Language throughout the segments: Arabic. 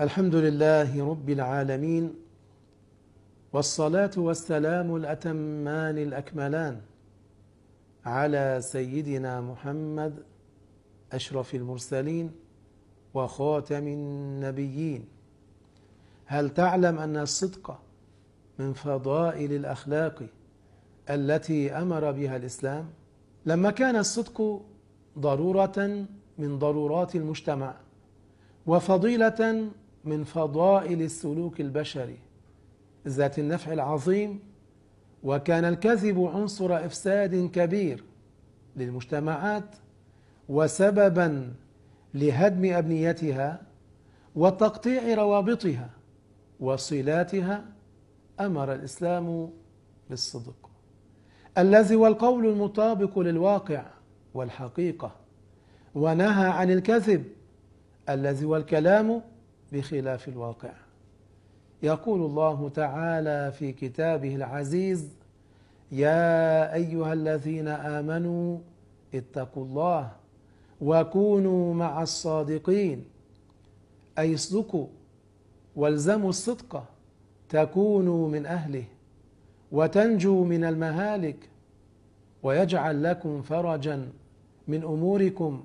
الحمد لله رب العالمين والصلاة والسلام الأتمان الأكملان على سيدنا محمد أشرف المرسلين وخاتم النبيين هل تعلم أن الصدق من فضائل الأخلاق التي أمر بها الإسلام لما كان الصدق ضرورة من ضرورات المجتمع وفضيلة من فضائل السلوك البشري ذات النفع العظيم وكان الكذب عنصر افساد كبير للمجتمعات وسببا لهدم ابنيتها وتقطيع روابطها وصلاتها امر الاسلام بالصدق الذي والقول المطابق للواقع والحقيقه ونهى عن الكذب الذي والكلام الكلام بخلاف الواقع يقول الله تعالى في كتابه العزيز يا ايها الذين امنوا اتقوا الله وكونوا مع الصادقين اي اصدقوا والزموا الصدق تكونوا من اهله وتنجوا من المهالك ويجعل لكم فرجا من اموركم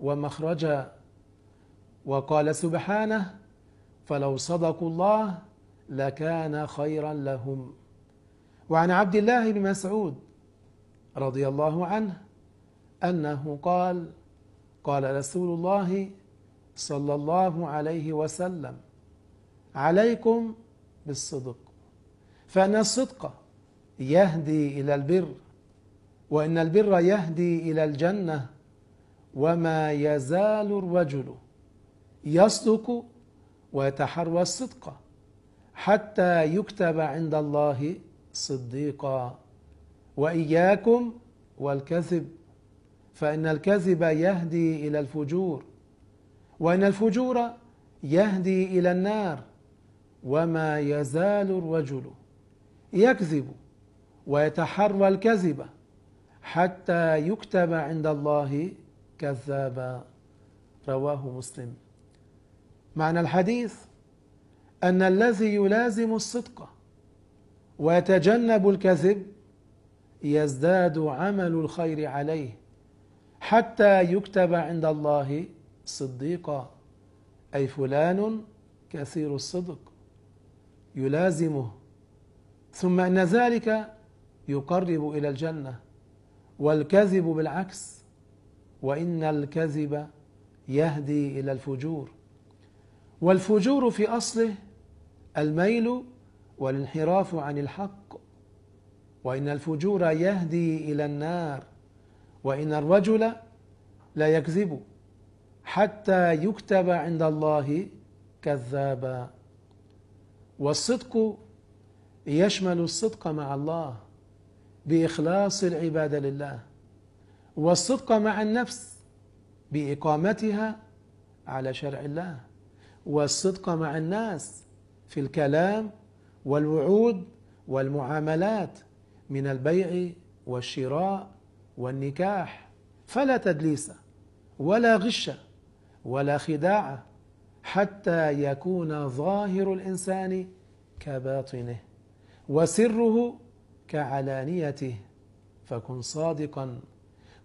ومخرجا وقال سبحانه فلو صدقوا الله لكان خيرا لهم وعن عبد الله بن مسعود رضي الله عنه انه قال قال رسول الله صلى الله عليه وسلم عليكم بالصدق فان الصدق يهدي الى البر وان البر يهدي الى الجنه وما يزال الرجل يصدق ويتحرى الصدق حتى يكتب عند الله صديقا واياكم والكذب فان الكذب يهدي الى الفجور وان الفجور يهدي الى النار وما يزال الرجل يكذب ويتحرى الكذب حتى يكتب عند الله كذابا رواه مسلم معنى الحديث أن الذي يلازم الصدق ويتجنب الكذب يزداد عمل الخير عليه حتى يكتب عند الله صديقا أي فلان كثير الصدق يلازمه ثم أن ذلك يقرب إلى الجنة والكذب بالعكس وإن الكذب يهدي إلى الفجور والفجور في أصله الميل والانحراف عن الحق وإن الفجور يهدي إلى النار وإن الرجل لا يكذب حتى يكتب عند الله كذابا والصدق يشمل الصدق مع الله بإخلاص العبادة لله والصدق مع النفس بإقامتها على شرع الله والصدق مع الناس في الكلام والوعود والمعاملات من البيع والشراء والنكاح فلا تدليس ولا غش ولا خداع حتى يكون ظاهر الانسان كباطنه وسره كعلانيته فكن صادقا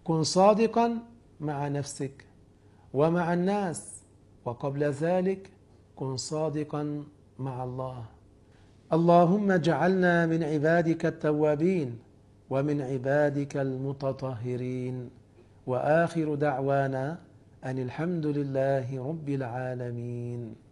كن صادقا مع نفسك ومع الناس وقبل ذلك كن صادقا مع الله اللهم اجعلنا من عبادك التوابين ومن عبادك المتطهرين واخر دعوانا ان الحمد لله رب العالمين